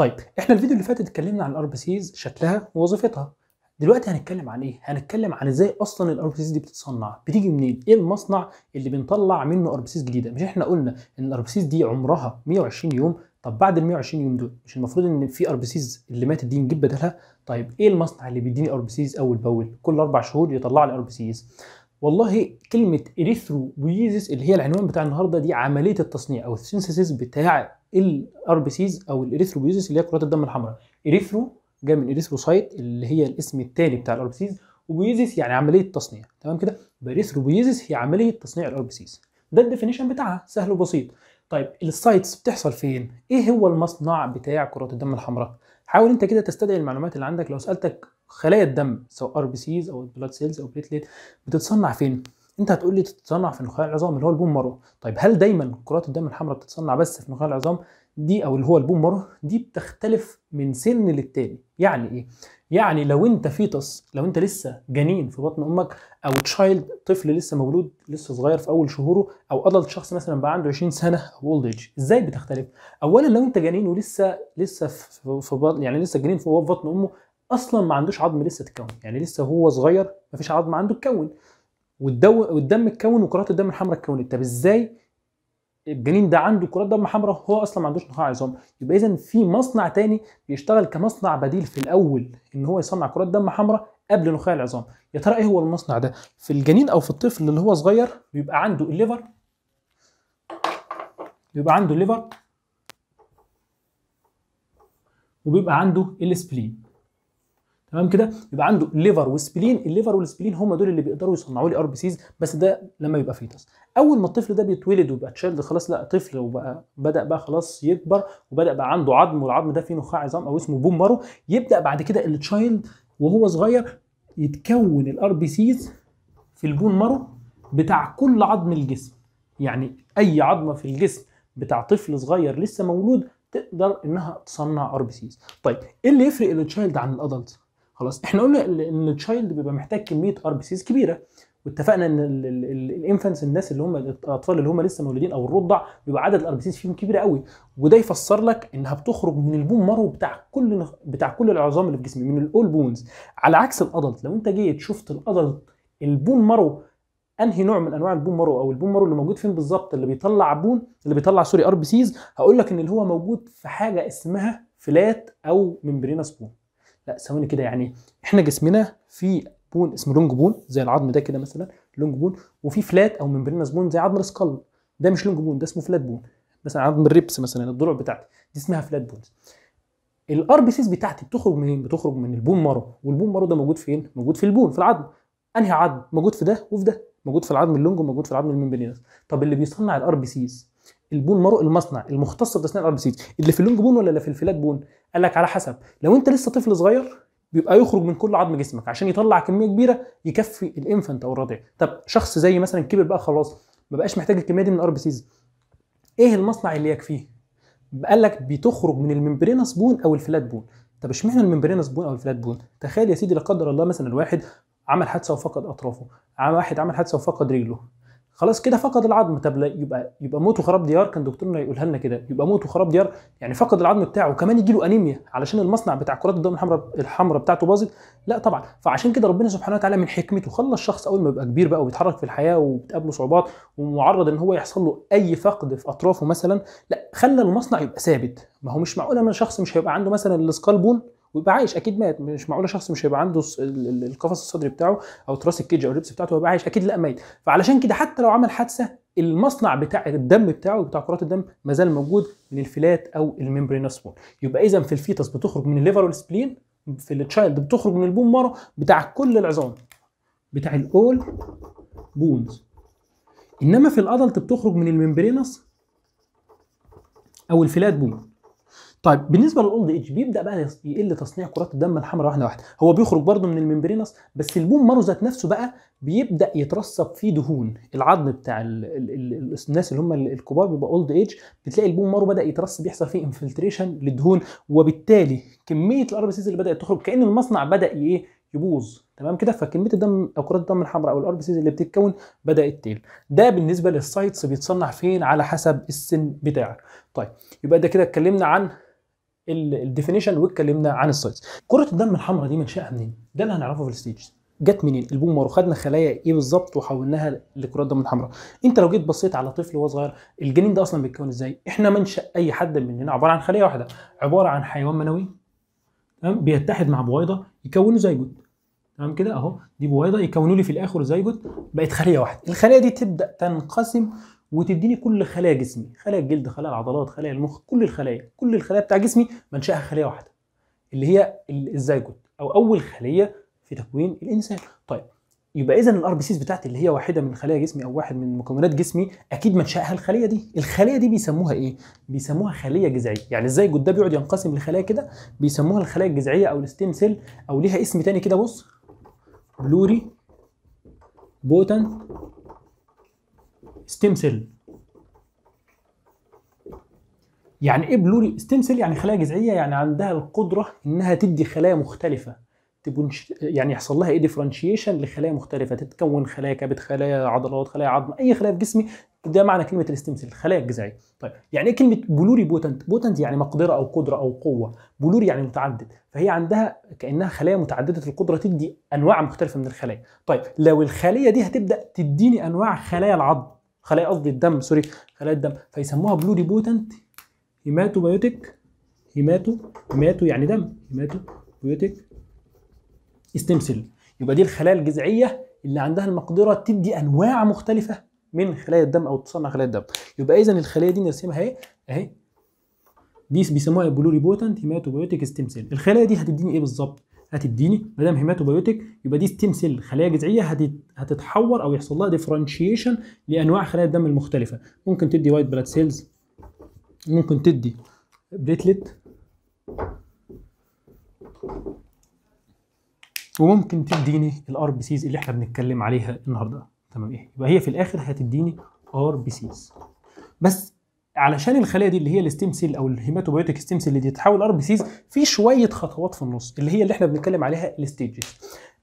طيب احنا الفيديو اللي فات اتكلمنا عن الار بي سيز شكلها ووظيفتها دلوقتي هنتكلم عن ايه هنتكلم عن ازاي اصلا الار بي سيز دي بتتصنع بتيجي منين ايه المصنع اللي بنطلع منه ار بي سيز جديده مش احنا قلنا ان الار بي سيز دي عمرها 120 يوم طب بعد ال 120 يوم دول مش المفروض ان في ار بي سيز اللي ماتت دي نجيب بدلها طيب ايه المصنع اللي بيديني ار بي سيز اول باول كل اربع شهور يطلع لي ار بي سيز والله كلمه اريثروبيزيس اللي هي العنوان بتاع النهارده دي عمليه التصنيع او السينثيسيس بتاع الار بي سيز او الاريثروبيزيس اللي هي كرات الدم الحمراء اريثرو جاي من اريثروسايت اللي هي الاسم الثاني بتاع الار بي سيز وبيزيس يعني عمليه تصنيع تمام كده باريثروبيزيس هي عمليه تصنيع الار بي سيز ده الديفينيشن بتاعها سهل وبسيط طيب السايتس بتحصل فين ايه هو المصنع بتاع كرات الدم الحمراء حاول انت كده تستدعي المعلومات اللي عندك لو سالتك خلايا الدم سواء ار بي سيز او البلاد سيلز او بليتليت بتتصنع فين؟ انت هتقول لي تتصنع في نخاع العظام اللي هو البوم مرو طيب هل دايما كرات الدم الحمراء بتتصنع بس في نخاع العظام دي او اللي هو البوم مرو دي بتختلف من سن للتاني يعني ايه يعني لو انت فيتس لو انت لسه جنين في بطن امك او تشايلد طفل لسه مولود لسه صغير في اول شهوره او ادلت شخص مثلا بقى عنده 20 سنه او اولد ايج ازاي بتختلف اولا لو انت جنين ولسه لسه في بطن يعني لسه جنين في بطن امه اصلا ما عندوش عظم لسه اتكون يعني لسه هو صغير ما فيش عظم عنده اتكون والدم والدم اتكون وكرات الدم الحمراء اتكونت طب ازاي الجنين ده عنده كرات دم حمراء هو اصلا ما عندوش نخاع عظام يبقى اذا في مصنع تاني بيشتغل كمصنع بديل في الاول ان هو يصنع كرات دم حمراء قبل نخاع العظام يا ترى ايه هو المصنع ده في الجنين او في الطفل اللي هو صغير بيبقى عنده الليفر بيبقى عنده الليفر وبيبقى عنده السبلين تمام كده يبقى عنده ليفر وسبلين الليفر والسبلين هم دول اللي بيقدروا يصنعوا لي ار بي سيز بس ده لما يبقى فيتس اول ما الطفل ده بيتولد ويبقى تشيلد خلاص لا طفل وبقى بدا بقى خلاص يكبر وبدا بقى عنده عظم والعظم ده فيه نخاع عظام او اسمه بوم مارو يبدا بعد كده التشايلد وهو صغير يتكون الار بي سيز في البون مارو بتاع كل عظم الجسم يعني اي عظمه في الجسم بتاع طفل صغير لسه مولود تقدر انها تصنع ار بي سيز طيب ايه اللي يفرق التشايلد عن الادلت خلاص احنا قلنا ان التشايلد بيبقى محتاج كميه ار بي سيز كبيره واتفقنا ان الانفنتس الناس اللي هم الاطفال اللي هم لسه مولودين او الرضع بيبقى عدد الار بي سيز فيهم كبير قوي وده يفسر لك انها بتخرج من البون مرو بتاع كل بتاع كل العظام اللي في جسمي من الاول بونز على عكس الادلت لو انت جيت شفت الادلت البون مرو انهي نوع من انواع البون مارو او البون مارو اللي موجود فين بالظبط اللي بيطلع بون اللي بيطلع سوري ار بي سيز هقول لك ان اللي هو موجود في حاجه اسمها فلات او ممبرينا سبون لا ثواني كده يعني احنا جسمنا في بون اسمه لونج بون زي العظم ده كده مثلا لونج بون وفي فلات او ممبرينس بون زي عظم السكال ده مش لونج بون ده اسمه فلات بون مثلا عظم الريبس مثلا الضلوع بتاعتي دي اسمها فلات بونز الار بي سيز بتاعتي بتخرج منين؟ بتخرج من البون مارو والبون مارو ده موجود فين؟ موجود في البون في العظم انهي عظم؟ موجود في ده وفي ده موجود في العظم اللونج وموجود في العظم الممبرينس طب اللي بيصنع الار بي سيز البون مارو المصنع المختص بتصنيع الاربيسيد اللي في اللونج بون ولا اللي في الفلات بون قال لك على حسب لو انت لسه طفل صغير بيبقى يخرج من كل عظم جسمك عشان يطلع كميه كبيره يكفي الانفنت او الرضيع طب شخص زي مثلا كبر بقى خلاص ما بقاش محتاج الكميه دي من الار بي سيز ايه المصنع اللي يكفيه قال لك بتخرج من الممبرينس بون او الفلات بون طب اشمعنى الممبرينس بون او الفلات بون تخيل يا سيدي لا قدر الله مثلا الواحد عمل حادثه وفقد اطرافه واحد عمل حادثه وفقد رجله خلاص كده فقد العظم طب يبقى يبقى موت وخراب ديار كان دكتورنا يقولها لنا كده يبقى موت وخراب ديار يعني فقد العظم بتاعه وكمان يجي له انيميا علشان المصنع بتاع كرات الدم الحمراء الحمراء بتاعته باظت لا طبعا فعشان كده ربنا سبحانه وتعالى من حكمته خلى الشخص اول ما يبقى كبير بقى وبيتحرك في الحياه وبتقابله صعوبات ومعرض ان هو يحصل له اي فقد في اطرافه مثلا لا خلى المصنع يبقى ثابت ما هو مش معقول ان شخص مش هيبقى عنده مثلا السكالبون ويبقى عايش اكيد مات مش معقوله شخص مش هيبقى عنده القفص الصدري بتاعه او تراس الكيج او الريبس بتاعته هيبقى عايش اكيد لا ميت فعلشان كده حتى لو عمل حادثه المصنع بتاع الدم بتاعه بتاع كرات الدم ما زال موجود من او الممبرينوس بون يبقى اذا في الفيتس بتخرج من الليفر والسبلين في التشايلد بتخرج من البون مارو بتاع كل العظام بتاع الاول بونز انما في الادلت بتخرج من الميمبرينوس او الفلات بون طيب بالنسبه للاولد ايج بيبدا بقى يقل تصنيع كرات الدم الحمراء واحده واحده هو بيخرج برده من الممبرينس بس البوم مارو ذات نفسه بقى بيبدا يترسب فيه دهون العظم بتاع الـ الـ الـ الناس اللي هم الكبار بيبقى اولد ايج بتلاقي البوم مارو بدا يترسب يحصل فيه انفلتريشن للدهون وبالتالي كميه الار بي سيز اللي بدات تخرج كان المصنع بدا ايه يبوظ تمام كده فكميه الدم او كرات الدم الحمراء او الار بي سيز اللي بتتكون بدات تقل ده بالنسبه للسايتس بيتصنع فين على حسب السن بتاعك طيب يبقى ده كده اتكلمنا عن الديفينيشن واتكلمنا عن السايز كره الدم الحمراء دي منشاها منين ده اللي هنعرفه في الستيجز جت منين البومر وخدنا خلايا ايه بالظبط وحولناها لكرات دم الحمراء انت لو جيت بصيت على طفل وهو صغير الجنين ده اصلا بيتكون ازاي احنا منشا اي حد مننا عباره عن خليه واحده عباره عن حيوان منوي تمام بيتحد مع بويضه يكونوا زيجوت تمام كده اهو دي بويضه يكونوا لي في الاخر زيجوت بقت خليه واحده الخليه دي تبدا تنقسم وتديني كل خلايا جسمي خلايا الجلد خلايا العضلات خلايا المخ كل الخلايا كل الخلايا بتاع جسمي منشأها خليه واحده اللي هي الزيجوت او اول خليه في تكوين الانسان طيب يبقى اذا الار بي سيز بتاعتي اللي هي واحده من خلايا جسمي او واحد من مكونات جسمي اكيد منشاها الخليه دي الخليه دي بيسموها ايه بيسموها خليه جذعيه يعني ازاي ده بيقعد ينقسم لخلايا كده بيسموها الخلايا الجذعيه او الستيم سيل او ليها اسم تاني كده بص بلوري بوتنت ستيم سيل يعني ايه بلوري ستيم سيل يعني خلايا جذعيه يعني عندها القدره انها تدي خلايا مختلفه تبنش يعني يحصل لها ايه ديفرنشيشن لخلايا مختلفه تتكون خلايا كبد خلايا عضلات خلايا عظم اي خلايا في جسمي ده معنى كلمه الستيم سيل الخلايا الجذعيه طيب يعني ايه كلمه بلوري بوتنت بوتنت يعني مقدره او قدره او قوه بلوري يعني متعدد فهي عندها كانها خلايا متعدده القدره تدي انواع مختلفه من الخلايا طيب لو الخليه دي هتبدا تديني انواع خلايا العظم خلايا قصدي الدم سوري خلايا الدم فيسموها بلوري بوتنت هيماتو بايوتيك هيماتو هيماتو يعني دم هيماتو بايوتيك ستيم سيل يبقى دي الخلايا الجذعيه اللي عندها المقدره تدي انواع مختلفه من خلايا الدم او تصنع خلايا الدم يبقى اذا الخلايا دي نرسمها اهي اهي دي بيسموها بلوري بوتنت هيماتوبيوتيك ستيم سيل الخلايا دي هتديني ايه بالظبط هتديني ما دام هيماتوبيوتيك يبقى دي ستيم سيل خلايا جذعيه هتد... هتتحور او يحصل لها ديفرنشيشن لانواع خلايا الدم المختلفه ممكن تدي وايت بلاد سيلز ممكن تدي بليتلت وممكن تديني الار بي سيز اللي احنا بنتكلم عليها النهارده تمام ايه يبقى هي في الاخر هتديني ار بي سيز بس علشان الخلايا دي اللي هي الستيم سيل او الهيماتوبيوتيك ستيم سيل اللي تتحول ار بي سيز في شويه خطوات في النص اللي هي اللي احنا بنتكلم عليها الستيجز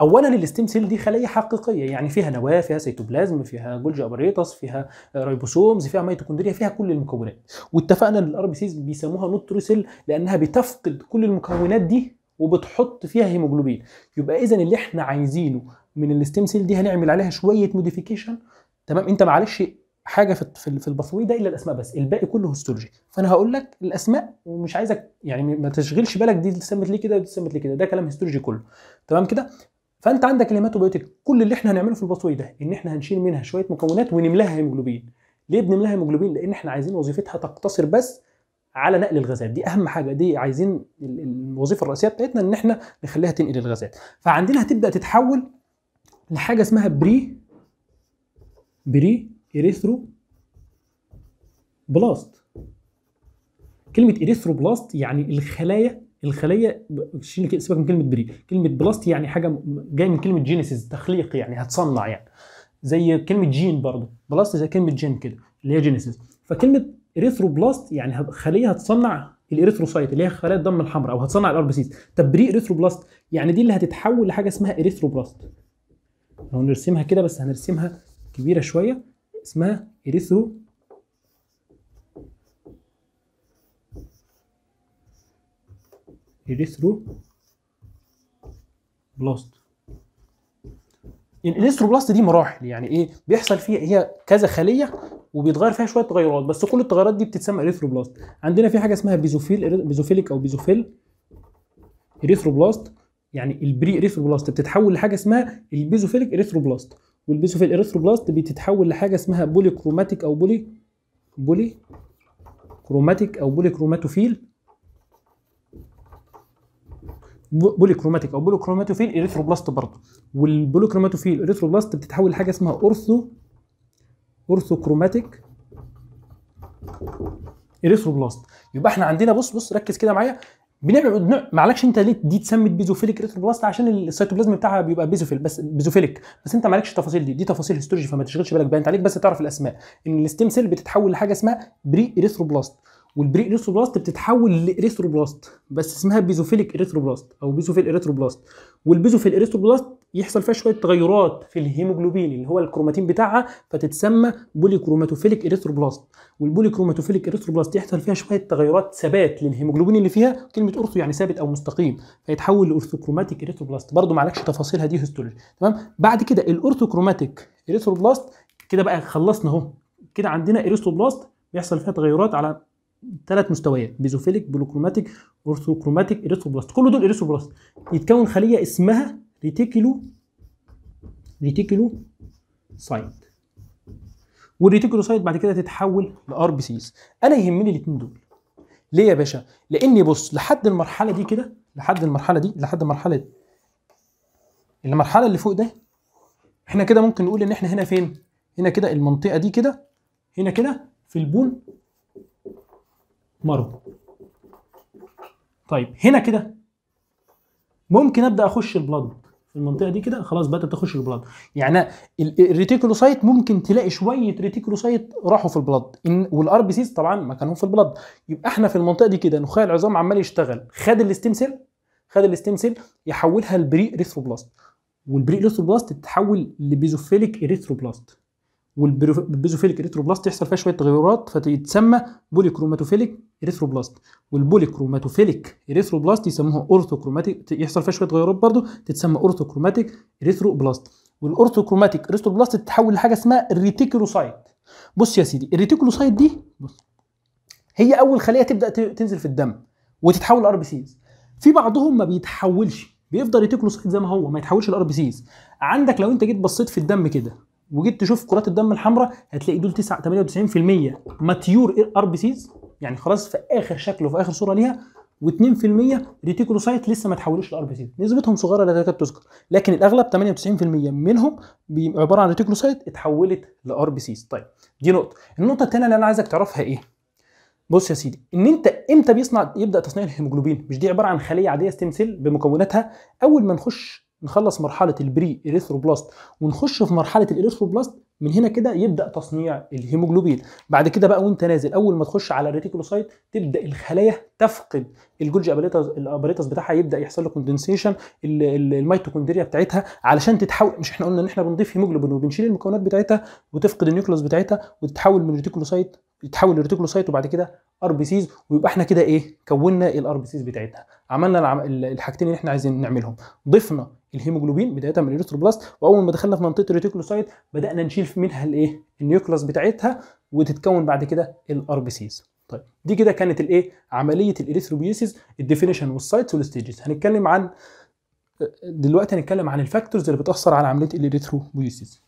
اولا الستيم سيل دي خليه حقيقيه يعني فيها نواه فيها سيتوبلازم فيها جولجي ابريتس فيها ريبوسومز فيها ميتوكوندريا فيها كل المكونات واتفقنا ان الار بي سيز بيسموها نوت سيل لانها بتفقد كل المكونات دي وبتحط فيها هيموجلوبين يبقى اذا اللي احنا عايزينه من الستيم سيل دي هنعمل عليها شويه موديفيكيشن تمام انت معلش حاجه في في البصوي ده الا الاسماء بس الباقي كله هيستولوجي فانا هقول لك الاسماء ومش عايزك يعني ما تشغلش بالك دي اتسمت ليه كده ودي اتسمت ليه كده ده كلام هيستولوجي كله تمام كده فانت عندك الهيماتوبيوتيك كل اللي احنا هنعمله في البصوي ده ان احنا هنشيل منها شويه مكونات ونملاها هيموجلوبين ليه بنملاها هيموجلوبين لان احنا عايزين وظيفتها تقتصر بس على نقل الغازات دي اهم حاجه دي عايزين الوظيفه الرئيسيه بتاعتنا ان احنا نخليها تنقل الغازات فعندنا هتبدا تتحول لحاجه اسمها بري بري إريثرو بلاست كلمة إريثرو بلاست يعني الخلايا الخليه سيبك من كلمه بري كلمه بلاست يعني حاجه جايه من كلمه جينيسيس تخليق يعني هتصنع يعني زي كلمه جين برضه بلاست زي كلمه جين كده اللي هي جينيسيس فكلمه اريثرو بلاست يعني خليه هتصنع الاريثروسايت اللي هي خلايا الدم الحمراء او هتصنع الار بي سيز طب بري اريثرو بلاست يعني دي اللي هتتحول لحاجه اسمها اريثرو بلاست لو نرسمها كده بس هنرسمها كبيره شويه اسمها إريثرو إريثرو بلاست الاريثرو بلاست دي مراحل يعني إيه بيحصل فيها هي كذا خلية وبيتغير فيها شويه تغيرات بس كل التغيرات دي بتتسمى اريثرو بلاست عندنا في حاجه اسمها بيزوفيل بيزوفيليك او بيزوفيل اريثرو بلاست يعني البري اريثرو بلاست بتتحول لحاجه اسمها البيزوفيليك بلاست والبسوا في الاريثروبلاست بتتحول لحاجه اسمها بولي كروماتيك او بولي بولي كروماتيك او بولي كروماتوفيل بولي كروماتيك او بولي كروماتوفيل اريثروبلاست برضه والبولي كروماتوفيل اريثروبلاست بتتحول لحاجه اسمها اورثو اورثو كروماتيك اريثروبلاست يبقى احنا عندنا بص بص ركز كده معايا بنعمل معلكش انت ليه دي تسمي بيزوفيليك ريتروبلاست عشان السيتوبلازم بتاعها بيبقى بيزوفيل بس بيزوفيلك بس انت مالكش التفاصيل دي دي تفاصيل هيستولوجي فما تشغلش بالك بقى انت عليك بس تعرف الاسماء ان الستيم سيل بتتحول لحاجه اسمها بري اريثروبلاست والبري اريثروبلاست بتتحول لاريثروبلاست بس اسمها بيزوفيليك ريتروبلاست او بيزوفيل ريتروبلاست والبيزوفيل ريتروبلاست يحصل فيها شويه تغيرات في الهيموجلوبين اللي هو الكروماتين بتاعها فتتسمى بوليكروماتوفيليك اريثروبلاست والبوليكروماتوفيليك اريثروبلاست يحصل فيها شويه تغيرات ثبات للهيموجلوبين اللي فيها كلمه اورثو يعني ثابت او مستقيم فيتحول لاورثوكروماتيك اريثروبلاست برضو عليكش تفاصيلها دي هيستولوجي تمام بعد كده الاورثوكروماتيك اريثروبلاست كده بقى خلصنا اهو كده عندنا اريثروبلاست بيحصل فيها تغيرات على ثلاث مستويات بيزوفيليك بولوكروماتيك اورثوكروماتيك اريثروبلاست كل دول اريثروبلاست يتكون خليه اسمها ريتيكلو ريتيكولو سايت والريتيكولوسايت بعد كده تتحول لار بي سيز انا يهمني الاثنين دول ليه يا باشا لاني بص لحد المرحله دي كده لحد المرحله دي لحد المرحله دي المرحله اللي فوق ده احنا كده ممكن نقول ان احنا هنا فين هنا كده المنطقه دي كده هنا كده في البون مرو طيب هنا كده ممكن ابدا اخش البلاد المنطقه دي كده خلاص بدات تخش البلاد يعني الريتيكولوسايت ممكن تلاقي شويه ريتيكولوسايت راحوا في البلاد والار بي سيز طبعا ما كانوا في البلاد يبقى احنا في المنطقه دي كده نخاع العظام عمال يشتغل خد الاستيم سيل خد الاستيم سيل يحولها لبري اريثروبلاست والبري اريثروبلاست تتحول لبيزوفيليك اريثروبلاست والبيزوفيليك اريثروبلاست يحصل فيها شويه تغيرات فتتسمى بوليكروماتوفيليك اريثروبلاست والبوليكروماتوفيليك اريثروبلاست يسموها اورثوكروماتيك يحصل فيها شويه تغيرات برضو تتسمى اورثوكروماتيك اريثروبلاست والاورثوكروماتيك اريثروبلاست تتحول لحاجه اسمها الريتيكولوسايت بص يا سيدي الريتيكولوسايت دي بص هي اول خليه تبدا تنزل في الدم وتتحول لار بي سيز في بعضهم ما بيتحولش بيفضل ريتيكولوسايت زي ما هو ما يتحولش لار بي سيز عندك لو انت جيت بصيت في الدم كده وجيت تشوف كرات الدم الحمراء هتلاقي دول 9 98% ماتيور ار بي سيز يعني خلاص في اخر شكل وفي اخر صوره ليها و2% ريتيكولوسايت لسه ما تحولوش لار بي سيز نسبتهم صغيره لا تكاد تذكر لكن الاغلب 98% منهم عباره عن ريتيكولوسايت اتحولت لار بي سيز طيب دي نقطه النقطه الثانيه اللي انا عايزك تعرفها ايه بص يا سيدي ان انت امتى بيصنع يبدا تصنيع الهيموجلوبين مش دي عباره عن خليه عاديه ستيم سيل بمكوناتها اول ما نخش نخلص مرحله البري اريثروبلاست ونخش في مرحله الاريثروبلاست من هنا كده يبدا تصنيع الهيموجلوبين بعد كده بقى وانت نازل اول ما تخش على الريتيكولوسايت تبدا الخلايا تفقد الجولجي اباريتاس بتاعها يبدا يحصل له كوندنسيشن الميتوكوندريا بتاعتها علشان تتحول مش احنا قلنا ان احنا بنضيف هيموجلوبين وبنشيل المكونات بتاعتها وتفقد النيوكلوس بتاعتها وتتحول من ريتيكولوسايت يتحول لريتيكولوسايت وبعد كده ار بي سيز ويبقى احنا كده ايه كونا الار بي سيز بتاعتها عملنا الحاجتين اللي احنا عايزين نعملهم ضفنا الهيموجلوبين بدايه من اليوتروبلاست واول ما دخلنا في منطقه الريتيكولوسايت بدانا نشيل منها الايه النيوكلاس بتاعتها وتتكون بعد كده الار بي سيز طيب دي كده كانت الايه عمليه الاريثروبيسيس الديفينيشن والسايتس والستيجز هنتكلم عن دلوقتي هنتكلم عن الفاكتورز اللي بتاثر على عمليه الاريثروبيسيس